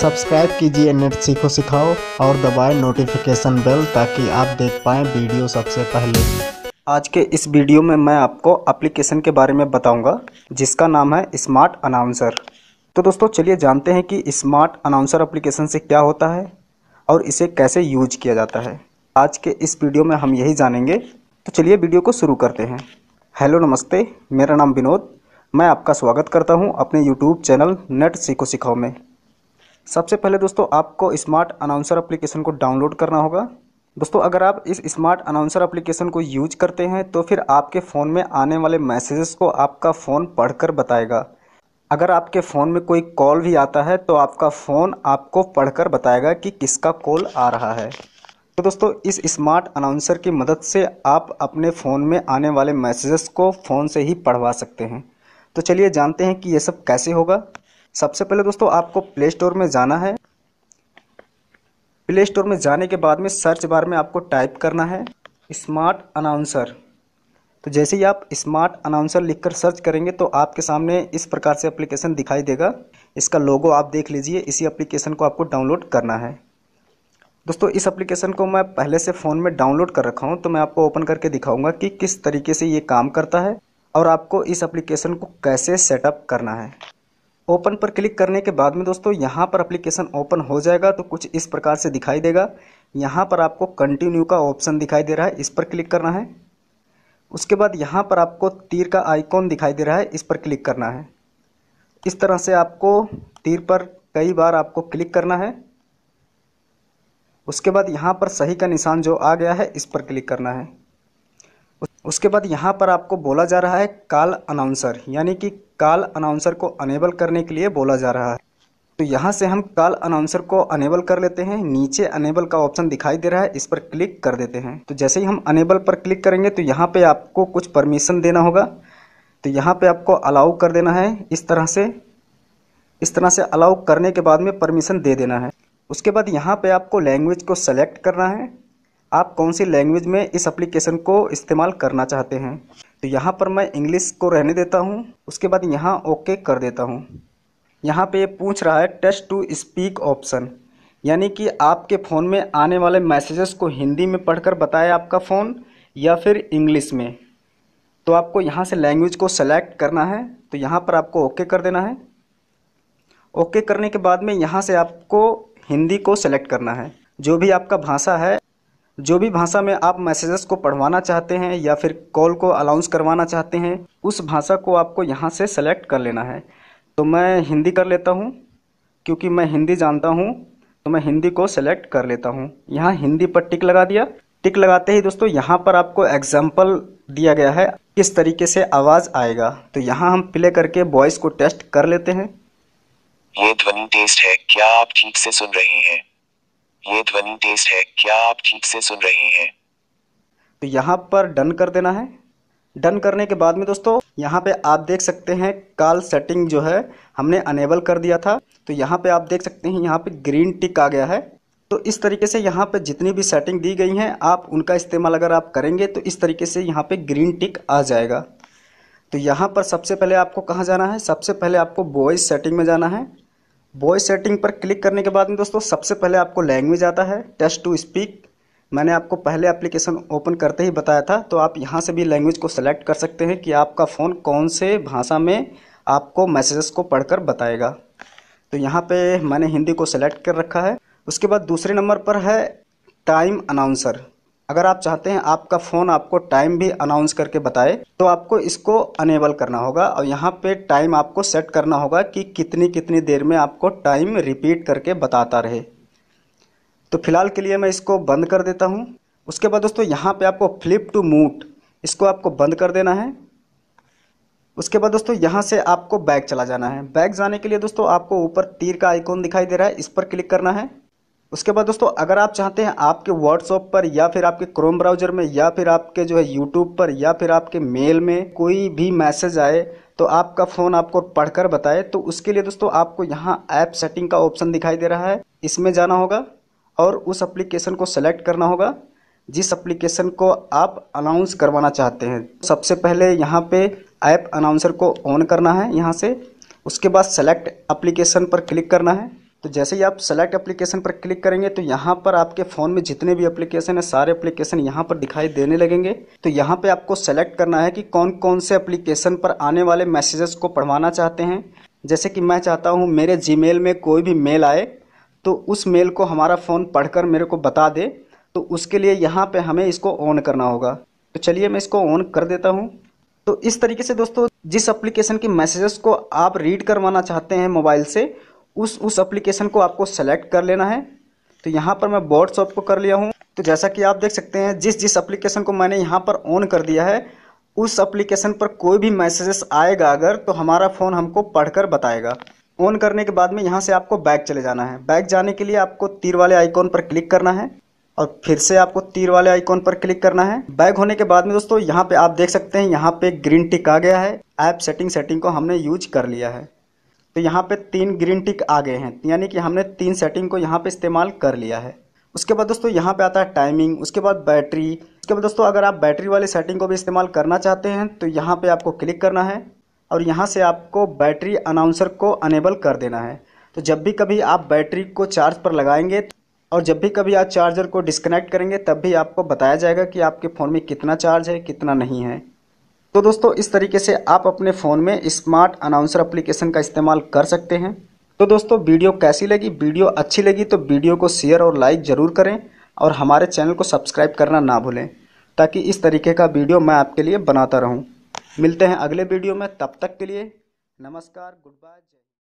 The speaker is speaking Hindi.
सब्सक्राइब कीजिए नेट सीखो सिखाओ और दबाएं नोटिफिकेशन बेल ताकि आप देख पाएँ वीडियो सबसे पहले आज के इस वीडियो में मैं आपको एप्लीकेशन के बारे में बताऊंगा जिसका नाम है स्मार्ट अनाउंसर तो दोस्तों चलिए जानते हैं कि स्मार्ट अनाउंसर एप्लीकेशन से क्या होता है और इसे कैसे यूज किया जाता है आज के इस वीडियो में हम यही जानेंगे तो चलिए वीडियो को शुरू करते हैं हेलो नमस्ते मेरा नाम विनोद मैं आपका स्वागत करता हूं अपने यूट्यूब चैनल नेट सीखो सिखाओ में सबसे पहले दोस्तों आपको स्मार्ट अनाउंसर एप्लीकेशन को डाउनलोड करना होगा दोस्तों अगर आप इस स्मार्ट अनाउंसर एप्लीकेशन को यूज करते हैं तो फिर आपके फ़ोन में आने वाले मैसेजेस को आपका फ़ोन पढ़कर बताएगा अगर आपके फ़ोन में कोई कॉल भी आता है तो आपका फ़ोन आपको पढ़कर बताएगा कि किसका कॉल आ रहा है तो दोस्तों इस स्मार्ट अनाउंसर की मदद से आप अपने फ़ोन में आने वाले मैसेजेस को फ़ोन से ही पढ़वा सकते हैं तो चलिए जानते हैं कि ये सब कैसे होगा सबसे पहले दोस्तों आपको प्ले स्टोर में जाना है प्ले स्टोर में जाने के बाद में सर्च बार में आपको टाइप करना है स्मार्ट अनाउंसर तो जैसे ही आप स्मार्ट अनाउंसर लिखकर सर्च करेंगे तो आपके सामने इस प्रकार से एप्लीकेशन दिखाई देगा इसका लोगो आप देख लीजिए इसी एप्लीकेशन को आपको डाउनलोड करना है दोस्तों इस एप्लीकेशन को मैं पहले से फ़ोन में डाउनलोड कर रखा हूँ तो मैं आपको ओपन करके दिखाऊंगा कि किस तरीके से ये काम करता है और आपको इस एप्लीकेशन को कैसे सेटअप करना है ओपन पर क्लिक करने के बाद में दोस्तों यहाँ पर एप्लीकेशन ओपन हो जाएगा तो कुछ इस प्रकार से दिखाई देगा यहाँ पर आपको कंटिन्यू का ऑप्शन दिखाई दे रहा है इस पर क्लिक करना है उसके बाद यहाँ पर आपको तीर का आइकॉन दिखाई दे रहा है इस पर क्लिक करना है इस तरह से आपको तीर पर कई बार आपको क्लिक करना है उसके बाद यहाँ पर सही का निशान जो आ गया है इस पर क्लिक करना है उसके बाद यहाँ पर आपको बोला जा रहा है कॉल अनाउंसर यानी कि कॉल अनाउंसर को अनेबल करने के लिए बोला जा रहा है तो यहाँ से हम कॉल अनाउंसर को अनेबल कर लेते हैं नीचे अनेबल का ऑप्शन दिखाई दे रहा है इस पर क्लिक कर देते हैं तो जैसे ही हम अनेबल पर क्लिक करेंगे तो यहाँ पे आपको कुछ परमिशन देना होगा तो यहाँ पे आपको अलाउ कर देना है इस तरह से इस तरह से अलाउ करने के बाद में परमिशन दे देना है उसके बाद यहाँ पे आपको लैंग्वेज को सेलेक्ट करना है आप कौन सी लैंग्वेज में इस एप्लीकेशन को इस्तेमाल करना चाहते हैं तो यहाँ पर मैं इंग्लिश को रहने देता हूँ उसके बाद यहाँ ओके कर देता हूँ यहाँ पे पूछ रहा है टेस्ट टू स्पीक ऑप्शन यानी कि आपके फ़ोन में आने वाले मैसेजेस को हिंदी में पढ़कर बताए आपका फ़ोन या फिर इंग्लिश में तो आपको यहाँ से लैंग्वेज को सेलेक्ट करना है तो यहाँ पर आपको ओके कर देना है ओके करने के बाद में यहाँ से आपको हिंदी को सेलेक्ट करना है जो भी आपका भाषा है जो भी भाषा में आप मैसेजेस को पढ़वाना चाहते हैं या फिर कॉल को अलाउंस करवाना चाहते हैं उस भाषा को आपको यहाँ से सेलेक्ट कर लेना है तो मैं हिंदी कर लेता हूँ क्योंकि मैं हिंदी जानता हूँ तो मैं हिंदी को सेलेक्ट कर लेता हूँ यहाँ हिंदी पर टिक लगा दिया टिक लगाते ही दोस्तों यहाँ पर आपको एग्जाम्पल दिया गया है किस तरीके से आवाज़ आएगा तो यहाँ हम प्ले करके वॉइस को टेस्ट कर लेते हैं ये ध्वनि टेस्ट है क्या आप ठीक से सुन रहे हैं ये ध्वनि टेस्ट है क्या आप ठीक से सुन रहे हैं तो यहाँ पर डन कर देना है डन करने के बाद में दोस्तों यहाँ पे आप देख सकते हैं कॉल सेटिंग जो है हमने अनेबल कर दिया था तो यहाँ पे आप देख सकते हैं यहाँ पे ग्रीन टिक आ गया है तो इस तरीके से यहाँ पे जितनी भी सेटिंग दी गई हैं आप उनका इस्तेमाल अगर आप करेंगे तो इस तरीके से यहाँ पे ग्रीन टिक आ जाएगा तो यहाँ पर सबसे पहले आपको कहाँ जाना है सबसे पहले आपको वॉइस सेटिंग में जाना है वॉइस सेटिंग पर क्लिक करने के बाद में दोस्तों सबसे पहले आपको लैंग्वेज आता है टेस्ट टू स्पीक मैंने आपको पहले एप्लीकेशन ओपन करते ही बताया था तो आप यहाँ से भी लैंग्वेज को सेलेक्ट कर सकते हैं कि आपका फ़ोन कौन से भाषा में आपको मैसेजेस को पढ़कर बताएगा तो यहाँ पे मैंने हिंदी को सेलेक्ट कर रखा है उसके बाद दूसरे नंबर पर है टाइम अनाउंसर अगर आप चाहते हैं आपका फ़ोन आपको टाइम भी अनाउंस करके बताए तो आपको इसको अनेबल करना होगा और यहाँ पे टाइम आपको सेट करना होगा कि कितनी कितनी देर में आपको टाइम रिपीट करके बताता रहे तो फिलहाल के लिए मैं इसको बंद कर देता हूँ उसके बाद दोस्तों यहाँ पे आपको फ्लिप टू मूट इसको आपको बंद कर देना है उसके बाद दोस्तों यहाँ से आपको बैग चला जाना है बैग जाने के लिए दोस्तों आपको ऊपर तीर का आइकॉन दिखाई दे रहा है इस पर क्लिक करना है उसके बाद दोस्तों अगर आप चाहते हैं आपके व्हाट्सअप पर या फिर आपके क्रोम ब्राउजर में या फिर आपके जो है यूट्यूब पर या फिर आपके मेल में कोई भी मैसेज आए तो आपका फ़ोन आपको पढ़कर बताए तो उसके लिए दोस्तों आपको यहाँ ऐप सेटिंग का ऑप्शन दिखाई दे रहा है इसमें जाना होगा और उस एप्लीकेशन को सेलेक्ट करना होगा जिस एप्लीकेशन को आप अनाउंस करवाना चाहते हैं सबसे पहले यहाँ पे ऐप अनाउंसर को ऑन करना है यहाँ से उसके बाद सेलेक्ट अप्लीकेशन पर क्लिक करना है तो जैसे ही आप सेलेक्ट एप्लीकेशन पर क्लिक करेंगे तो यहाँ पर आपके फ़ोन में जितने भी एप्लीकेशन है सारे एप्लीकेशन यहाँ पर दिखाई देने लगेंगे तो यहाँ पे आपको सेलेक्ट करना है कि कौन कौन से एप्लीकेशन पर आने वाले मैसेजेस को पढ़वाना चाहते हैं जैसे कि मैं चाहता हूँ मेरे जी में कोई भी मेल आए तो उस मेल को हमारा फ़ोन पढ़कर मेरे को बता दे तो उसके लिए यहाँ पर हमें इसको ऑन करना होगा तो चलिए मैं इसको ऑन कर देता हूँ तो इस तरीके से दोस्तों जिस एप्लीकेशन के मैसेजेस को आप रीड करवाना चाहते हैं मोबाइल से उस उस एप्लीकेशन को आपको सेलेक्ट कर लेना है तो यहाँ पर मैं बोर्ड शॉप को कर लिया हूँ तो जैसा कि आप देख सकते हैं जिस जिस एप्लीकेशन को मैंने यहाँ पर ऑन कर दिया है उस एप्लीकेशन पर कोई भी मैसेजेस आएगा अगर तो हमारा फ़ोन हमको पढ़कर बताएगा ऑन करने के बाद में यहाँ से आपको बैक चले जाना है बैक जाने के लिए आपको तीर वाले आइकॉन पर क्लिक करना है और फिर से आपको तीर वाले आइकॉन पर क्लिक करना है बैक होने के बाद में दोस्तों यहाँ पे आप देख सकते हैं यहाँ पे ग्रीन टिक आ गया है ऐप सेटिंग सेटिंग को हमने यूज कर लिया है तो यहाँ पे तीन ग्रीन टिक आ गए हैं यानी कि हमने तीन सेटिंग को यहाँ पे इस्तेमाल कर लिया है उसके बाद दोस्तों यहाँ पे आता है टाइमिंग उसके बाद बैटरी उसके बाद दोस्तों अगर आप बैटरी वाली सेटिंग को भी इस्तेमाल करना चाहते हैं तो यहाँ पर आपको क्लिक करना है और यहाँ से आपको बैटरी अनाउंसर को अनेबल कर देना है तो जब भी कभी आप बैटरी को चार्ज पर लगाएंगे और जब भी कभी आप चार्जर को डिस्कनेक्ट करेंगे तब भी आपको बताया जाएगा कि आपके फ़ोन में कितना चार्ज है कितना नहीं है तो दोस्तों इस तरीके से आप अपने फ़ोन में स्मार्ट अनाउंसर एप्लीकेशन का इस्तेमाल कर सकते हैं तो दोस्तों वीडियो कैसी लगी वीडियो अच्छी लगी तो वीडियो को शेयर और लाइक ज़रूर करें और हमारे चैनल को सब्सक्राइब करना ना भूलें ताकि इस तरीके का वीडियो मैं आपके लिए बनाता रहूं। मिलते हैं अगले वीडियो में तब तक के लिए नमस्कार गुड बाय